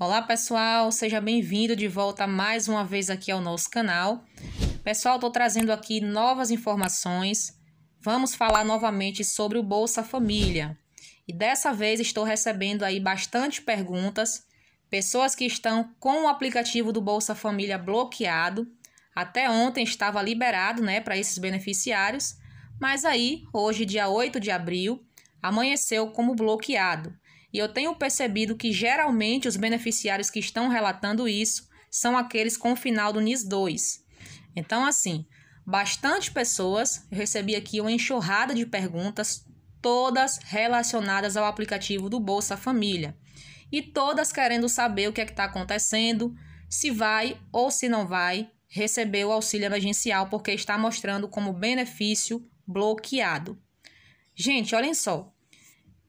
Olá pessoal, seja bem-vindo de volta mais uma vez aqui ao nosso canal. Pessoal, estou trazendo aqui novas informações. Vamos falar novamente sobre o Bolsa Família. E dessa vez estou recebendo aí bastante perguntas, pessoas que estão com o aplicativo do Bolsa Família bloqueado. Até ontem estava liberado, né, para esses beneficiários, mas aí, hoje, dia 8 de abril, amanheceu como bloqueado. E eu tenho percebido que geralmente os beneficiários que estão relatando isso são aqueles com o final do NIS 2. Então, assim, bastante pessoas, eu recebi aqui uma enxurrada de perguntas, todas relacionadas ao aplicativo do Bolsa Família. E todas querendo saber o que é que está acontecendo, se vai ou se não vai receber o auxílio emergencial, porque está mostrando como benefício bloqueado. Gente, olhem só,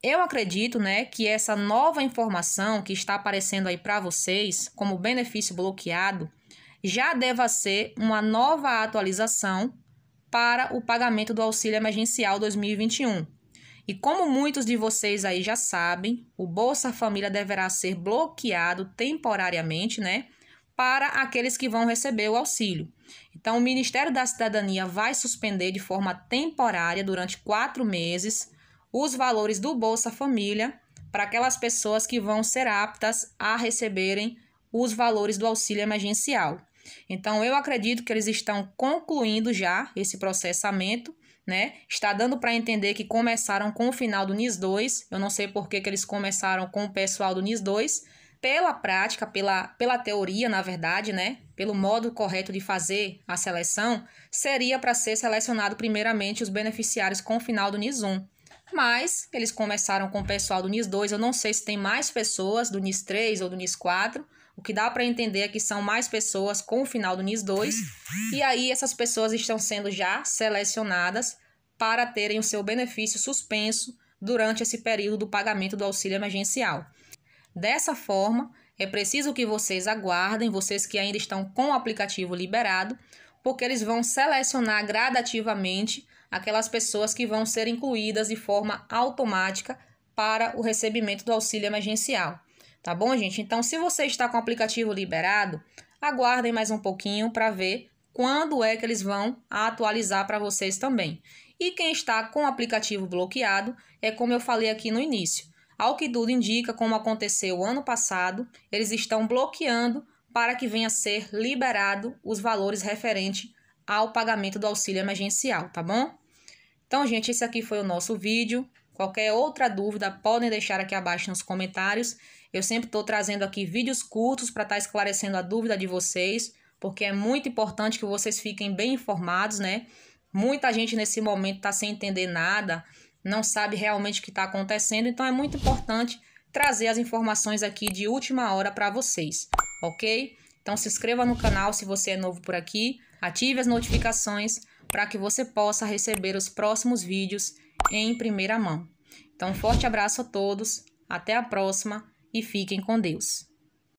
eu acredito, né, que essa nova informação que está aparecendo aí para vocês como benefício bloqueado já deva ser uma nova atualização para o pagamento do auxílio emergencial 2021. E como muitos de vocês aí já sabem, o Bolsa Família deverá ser bloqueado temporariamente, né, para aqueles que vão receber o auxílio. Então, o Ministério da Cidadania vai suspender de forma temporária durante quatro meses os valores do Bolsa Família para aquelas pessoas que vão ser aptas a receberem os valores do auxílio emergencial. Então, eu acredito que eles estão concluindo já esse processamento, né? Está dando para entender que começaram com o final do NIS 2. Eu não sei por que, que eles começaram com o pessoal do NIS 2. Pela prática, pela, pela teoria, na verdade, né? Pelo modo correto de fazer a seleção, seria para ser selecionado primeiramente os beneficiários com o final do NIS 1. Mas eles começaram com o pessoal do NIS 2, eu não sei se tem mais pessoas do NIS 3 ou do NIS 4. O que dá para entender é que são mais pessoas com o final do NIS 2. E aí essas pessoas estão sendo já selecionadas para terem o seu benefício suspenso durante esse período do pagamento do auxílio emergencial. Dessa forma, é preciso que vocês aguardem, vocês que ainda estão com o aplicativo liberado, porque eles vão selecionar gradativamente aquelas pessoas que vão ser incluídas de forma automática para o recebimento do auxílio emergencial. Tá bom, gente? Então, se você está com o aplicativo liberado, aguardem mais um pouquinho para ver quando é que eles vão atualizar para vocês também. E quem está com o aplicativo bloqueado, é como eu falei aqui no início. Ao que tudo indica, como aconteceu ano passado, eles estão bloqueando para que venha a ser liberado os valores referentes ao pagamento do auxílio emergencial, tá bom? Então, gente, esse aqui foi o nosso vídeo. Qualquer outra dúvida, podem deixar aqui abaixo nos comentários. Eu sempre estou trazendo aqui vídeos curtos para estar tá esclarecendo a dúvida de vocês, porque é muito importante que vocês fiquem bem informados, né? Muita gente nesse momento está sem entender nada, não sabe realmente o que está acontecendo, então é muito importante trazer as informações aqui de última hora para vocês, ok? Então se inscreva no canal se você é novo por aqui, ative as notificações para que você possa receber os próximos vídeos em primeira mão. Então, um forte abraço a todos, até a próxima e fiquem com Deus.